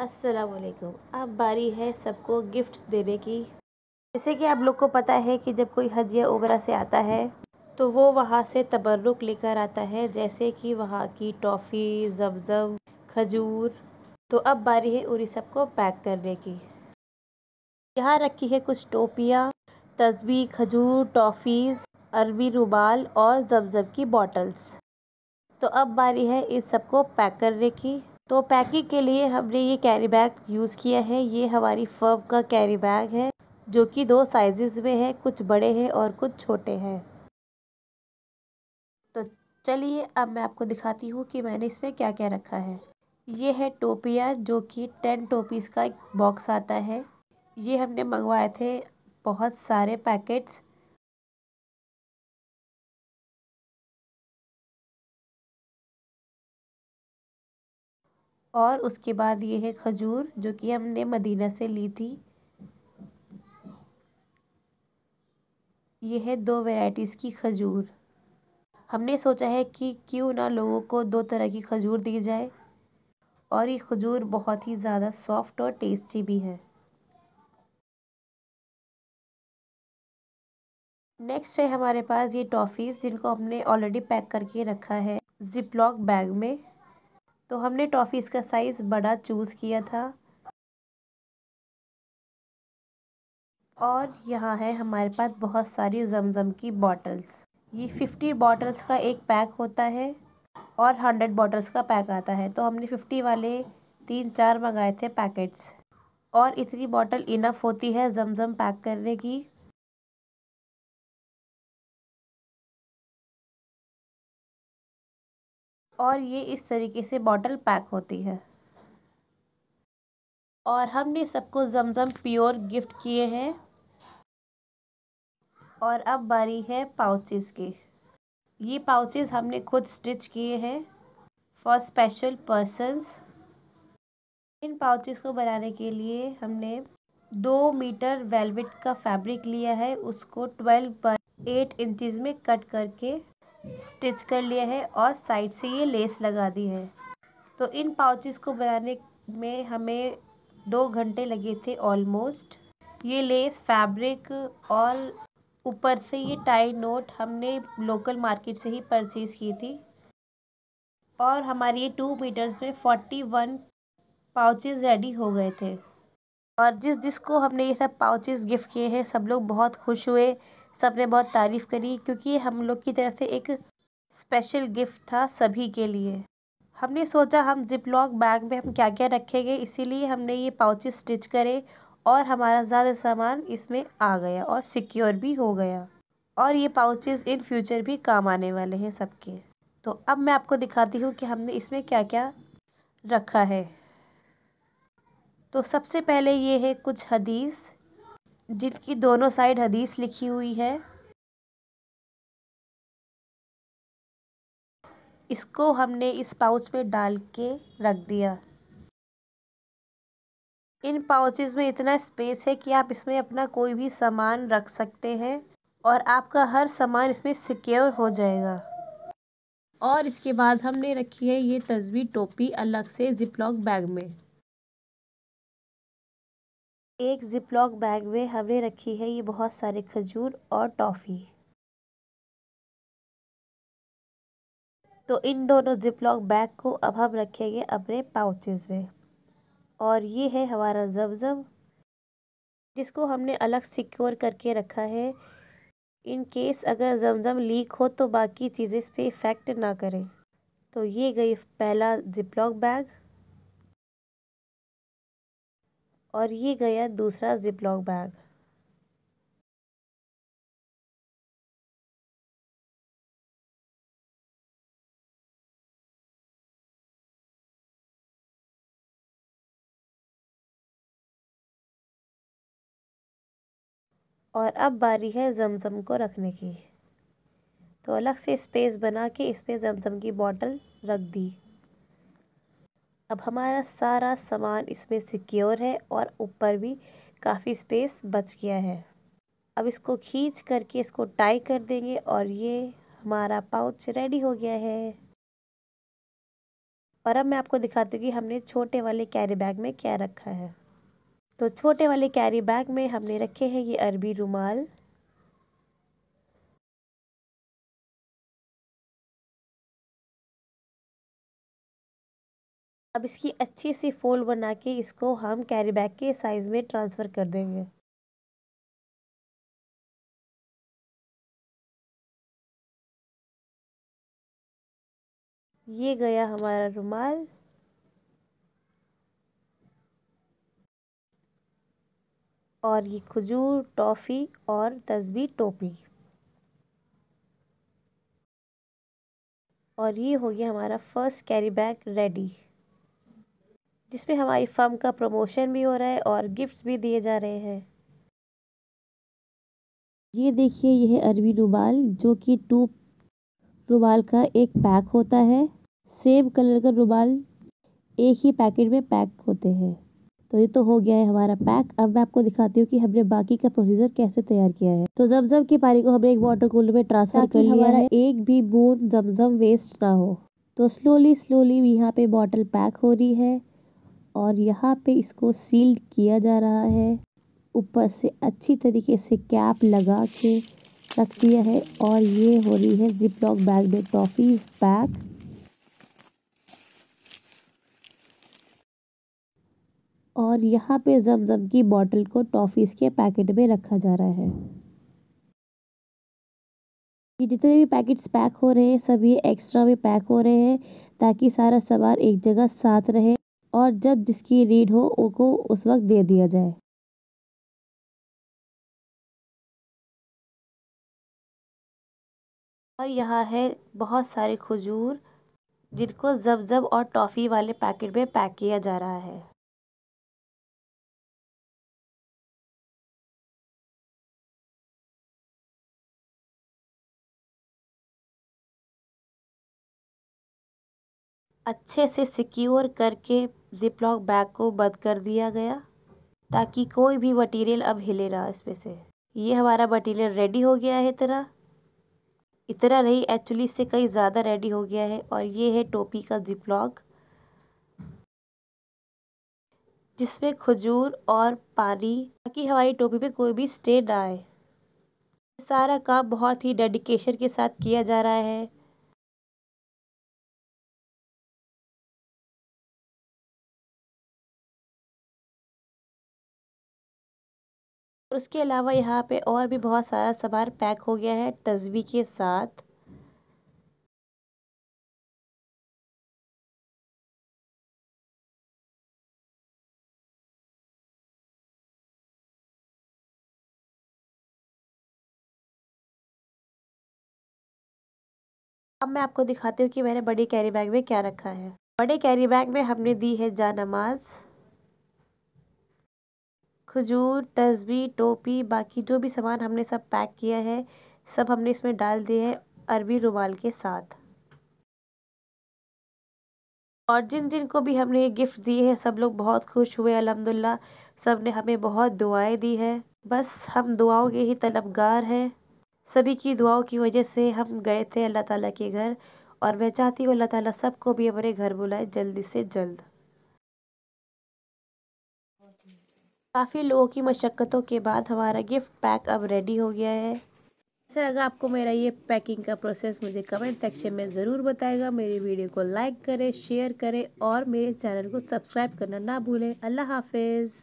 असलकुम अब बारी है सबको गिफ्ट्स देने की जैसे कि आप लोग को पता है कि जब कोई हज या उबरा से आता है तो वो वहाँ से तबरुक लेकर आता है जैसे कि वहाँ की टॉफ़ी जमजम खजूर तो अब बारी है उरी सब को पैक करने की यहाँ रखी है कुछ टोपियाँ तस्बी खजूर टॉफ़ीज़ अरबी रुबाल और जमजम की बॉटल्स तो अब बारी है इन सबको पैक करने की तो पैकिंग के लिए हमने ये कैरी बैग यूज़ किया है ये हमारी फर्म का कैरी बैग है जो कि दो साइजेस में है कुछ बड़े हैं और कुछ छोटे हैं तो चलिए अब मैं आपको दिखाती हूँ कि मैंने इसमें क्या क्या रखा है ये है टोपिया जो कि टेन टोपीज़ का एक बॉक्स आता है ये हमने मंगवाए थे बहुत सारे पैकेट्स और उसके बाद ये है खजूर जो कि हमने मदीना से ली थी ये है दो वैरायटीज़ की खजूर हमने सोचा है कि क्यों ना लोगों को दो तरह की खजूर दी जाए और ये खजूर बहुत ही ज़्यादा सॉफ्ट और टेस्टी भी है नेक्स्ट है हमारे पास ये टॉफ़ीज़ जिनको हमने ऑलरेडी पैक करके रखा है जिप लॉक बैग में तो हमने टॉफ़ीज़ का साइज़ बड़ा चूज़ किया था और यहाँ है हमारे पास बहुत सारी जमज़म की बॉटल्स ये फ़िफ्टी बॉटल्स का एक पैक होता है और हंड्रेड बॉटल्स का पैक आता है तो हमने फ़िफ्टी वाले तीन चार मंगाए थे पैकेट्स और इतनी बॉटल इनफ होती है जमज़म पैक करने की और ये इस तरीके से बॉटल पैक होती है और हमने सबको जमजम प्योर गिफ्ट किए हैं और अब बारी है पाउचेस की ये पाउचेस हमने खुद स्टिच किए हैं फॉर स्पेशल पर्सनस इन पाउचेस को बनाने के लिए हमने दो मीटर वेलवेट का फैब्रिक लिया है उसको ट्वेल्व पर एट इंचज़ में कट करके स्टिच कर लिया है और साइड से ये लेस लगा दी है तो इन पाउचेस को बनाने में हमें दो घंटे लगे थे ऑलमोस्ट ये लेस फैब्रिक और ऊपर से ये टाई नोट हमने लोकल मार्केट से ही परचेज़ की थी और हमारी ये टू मीटर्स में फोर्टी वन पाउचेज़ रेडी हो गए थे और जिस जिसको हमने ये सब पाउचेस गिफ्ट किए हैं सब लोग बहुत खुश हुए सब ने बहुत तारीफ़ करी क्योंकि हम लोग की तरफ से एक स्पेशल गिफ्ट था सभी के लिए हमने सोचा हम जिप लॉक बैग में हम क्या क्या रखेंगे इसीलिए हमने ये पाउचेस स्टिच करे और हमारा ज़्यादा सामान इसमें आ गया और सिक्योर भी हो गया और ये पाउचेस इन फ्यूचर भी काम आने वाले हैं सबके तो अब मैं आपको दिखाती हूँ कि हमने इसमें क्या क्या रखा है तो सबसे पहले ये है कुछ हदीस जिनकी दोनों साइड हदीस लिखी हुई है इसको हमने इस पाउच में डाल के रख दिया इन पाउचेज़ में इतना स्पेस है कि आप इसमें अपना कोई भी सामान रख सकते हैं और आपका हर सामान इसमें सिक्योर हो जाएगा और इसके बाद हमने रखी है ये तस्वीर टोपी अलग से जिपलॉक बैग में एक जिपलॉक बैग में हमने रखी है ये बहुत सारे खजूर और टॉफी तो इन दोनों जिपलॉक बैग को अब हम रखेंगे अपने पाउचेज में और ये है हमारा जमजम जिसको हमने अलग सिक्योर करके रखा है इन केस अगर जमजम लीक हो तो बाकी चीज़ें इस पर इफ़ेक्ट ना करें तो ये गई पहला जिपलॉक बैग और ये गया दूसरा लॉक बैग और अब बारी है जमज़म को रखने की तो अलग से स्पेस बना के इस पर जमज़म की बॉटल रख दी अब हमारा सारा सामान इसमें सिक्योर है और ऊपर भी काफ़ी स्पेस बच गया है अब इसको खींच करके इसको टाई कर देंगे और ये हमारा पाउच रेडी हो गया है और अब मैं आपको दिखाती हूँ कि हमने छोटे वाले कैरी बैग में क्या रखा है तो छोटे वाले कैरी बैग में हमने रखे हैं ये अरबी रुमाल अब इसकी अच्छी सी फोल्ड बना के इसको हम कैरी बैग के साइज़ में ट्रांसफ़र कर देंगे ये गया हमारा रुमाल और ये खजूर टॉफ़ी और तस्बी टोपी और ये हो गया हमारा फर्स्ट कैरी बैग रेडी जिसमें हमारी फर्म का प्रमोशन भी हो रहा है और गिफ्ट्स भी दिए जा रहे हैं ये देखिए यह है अरबी रुमाल जो कि टू रुमाल का एक पैक होता है सेम कलर का रुमाल एक ही पैकेट में पैक होते हैं तो ये तो हो गया है हमारा पैक अब मैं आपको दिखाती हूँ कि हमने बाकी का प्रोसीजर कैसे तैयार किया है तो जमजम की पानी को हमने एक वाटर कूलर में ट्रांसफर कर लिया हमारा है। एक भी बूंद जमजम वेस्ट ना हो तो स्लोली स्लोली यहाँ पे बॉटल पैक हो रही है और यहाँ पे इसको सील्ड किया जा रहा है ऊपर से अच्छी तरीके से कैप लगा के रख दिया है और ये हो रही है जिप लॉक बैग में टॉफीज पैक और यहाँ पे जमजम की बॉटल को टॉफीज के पैकेट में रखा जा रहा है ये जितने भी पैकेट्स पैक हो रहे हैं सब ये एक्स्ट्रा में पैक हो रहे हैं ताकि सारा सवार एक जगह साथ रहे और जब जिसकी रीड हो उसको उस वक्त दे दिया जाए और यहाँ है बहुत सारे खजूर जिनको जब और टॉफ़ी वाले पैकेट में पैक किया जा रहा है अच्छे से सिक्योर करके ज़िपलॉक बैग को बंद कर दिया गया ताकि कोई भी मटेरियल अब हिले ना इसमें से ये हमारा मटेरियल रेडी हो गया है इतना इतना नहीं एक्चुअली इससे कहीं ज़्यादा रेडी हो गया है और ये है टोपी का जिपलॉक जिसमें खजूर और पानी ताकि हमारी टोपी पे कोई भी स्टे ना आए सारा काम बहुत ही डेडिकेशन के साथ किया जा रहा है उसके अलावा यहाँ पे और भी बहुत सारा सामान पैक हो गया है तस्वीर के साथ। अब मैं आपको दिखाती हूँ कि मैंने बड़े कैरी बैग में क्या रखा है बड़े कैरी बैग में हमने दी है जा नमाज़ खजूर तस्बी टोपी बाकी जो भी सामान हमने सब पैक किया है सब हमने इसमें डाल दिए है अरबी रुमाल के साथ और जिन जिन को भी हमने ये गिफ्ट दिए हैं सब लोग बहुत खुश हुए अलहमदिल्ला सब ने हमें बहुत दुआएं दी है बस हम दुआओं के ही तलबगार हैं सभी की दुआओं की वजह से हम गए थे अल्लाह ताला के घर और मैं चाहती हूँ अल्लाह ताला सबको भी हमारे घर बुलाए जल्दी से जल्द काफ़ी लोगों की मशक्क़तों के बाद हमारा गिफ्ट पैक अब रेडी हो गया है सर लगा आपको मेरा ये पैकिंग का प्रोसेस मुझे कमेंट सेक्शन में ज़रूर बताएगा मेरी वीडियो को लाइक करें शेयर करें और मेरे चैनल को सब्सक्राइब करना ना भूलें अल्लाह हाफिज़